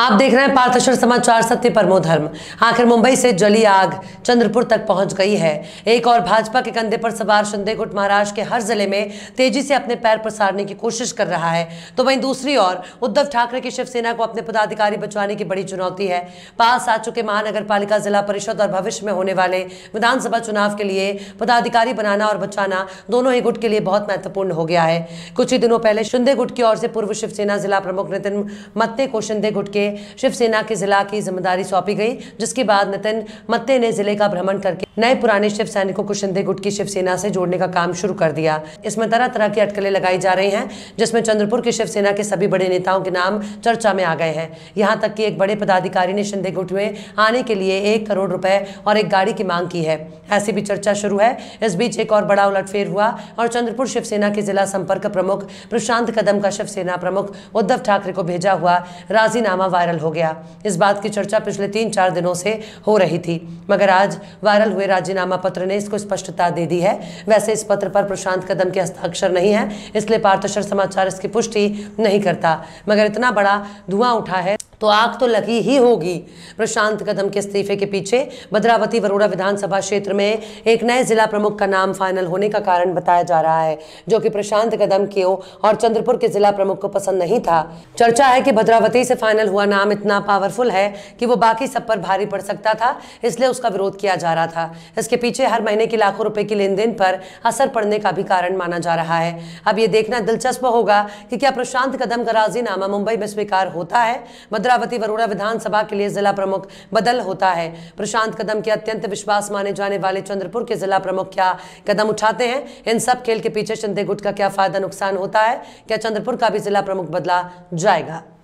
आप देख रहे हैं पार्थेश्वर समाचार सत्य परमो धर्म आखिर मुंबई से जली आग चंद्रपुर तक पहुंच गई है एक और भाजपा के कंधे पर सवार शिंदे गुट महाराष्ट्र के हर जिले में तेजी से अपने पैर पसारने की कोशिश कर रहा है तो वहीं दूसरी ओर उद्धव ठाकरे की शिवसेना को अपने पदाधिकारी बचाने की बड़ी चुनौती है पास आ चुके महानगर जिला परिषद और भविष्य में होने वाले विधानसभा चुनाव के लिए पदाधिकारी बनाना और बचाना दोनों ही गुट के लिए बहुत महत्वपूर्ण हो गया है कुछ ही दिनों पहले शिंदे गुट की ओर से पूर्व शिवसेना जिला प्रमुख नितिन मत्ते को शिंदे गुट के शिवसेना के जिला की जिम्मेदारी सौंपी गई जिसके बाद नितिन मत्ते ने जिले का भ्रमण करके नए पुराने शिव सैनिकों को शिंदे गुट की शिवसेना से जोड़ने का काम शुरू कर दिया इसमें तरह तरह की अटकलें लगाई जा रही हैं जिसमें चंद्रपुर की शिवसेना के सभी बड़े नेताओं के नाम चर्चा में आ गए हैं यहाँ तक कि एक बड़े पदाधिकारी ने शिंदे गुट में आने के लिए एक करोड़ रुपए और एक गाड़ी की मांग की है ऐसी भी चर्चा शुरू है इस बीच एक और बड़ा उलटफेर हुआ और चंद्रपुर शिवसेना के जिला संपर्क प्रमुख प्रशांत कदम का शिवसेना प्रमुख उद्धव ठाकरे को भेजा हुआ राजीनामा वायरल हो गया इस बात की चर्चा पिछले तीन चार दिनों से हो रही थी मगर आज वायरल हुए राजीनामा पत्र ने इसको स्पष्टता दे दी है वैसे इस पत्र पर प्रशांत कदम के हस्ताक्षर नहीं है इसलिए पार्थशर समाचार इसकी पुष्टि नहीं करता मगर इतना बड़ा धुआं उठा है तो आग तो लगी ही होगी प्रशांत कदम के इस्तीफे के पीछे भद्रावती वरोड़ा विधानसभा क्षेत्र में एक नए जिला प्रमुख का नाम फाइनल होने का कारण बताया जा रहा है जो कि प्रशांत कदम के और चंद्रपुर के जिला प्रमुख को पसंद नहीं था चर्चा है कि भद्रावती से फाइनल हुआ नाम इतना पावरफुल है कि वो बाकी सब पर भारी पड़ सकता था इसलिए उसका विरोध किया जा रहा था इसके पीछे हर महीने के लाखों रुपए की लेन देन पर असर पड़ने का भी कारण माना जा रहा है अब ये देखना दिलचस्प होगा कि क्या प्रशांत कदम का राजीनामा मुंबई में स्वीकार होता है भद्रा इंद्रावती वरोड़ा विधानसभा के लिए जिला प्रमुख बदल होता है प्रशांत कदम के अत्यंत विश्वास माने जाने वाले चंद्रपुर के जिला प्रमुख क्या कदम उठाते हैं इन सब खेल के पीछे शिंदे गुट का क्या फायदा नुकसान होता है क्या चंद्रपुर का भी जिला प्रमुख बदला जाएगा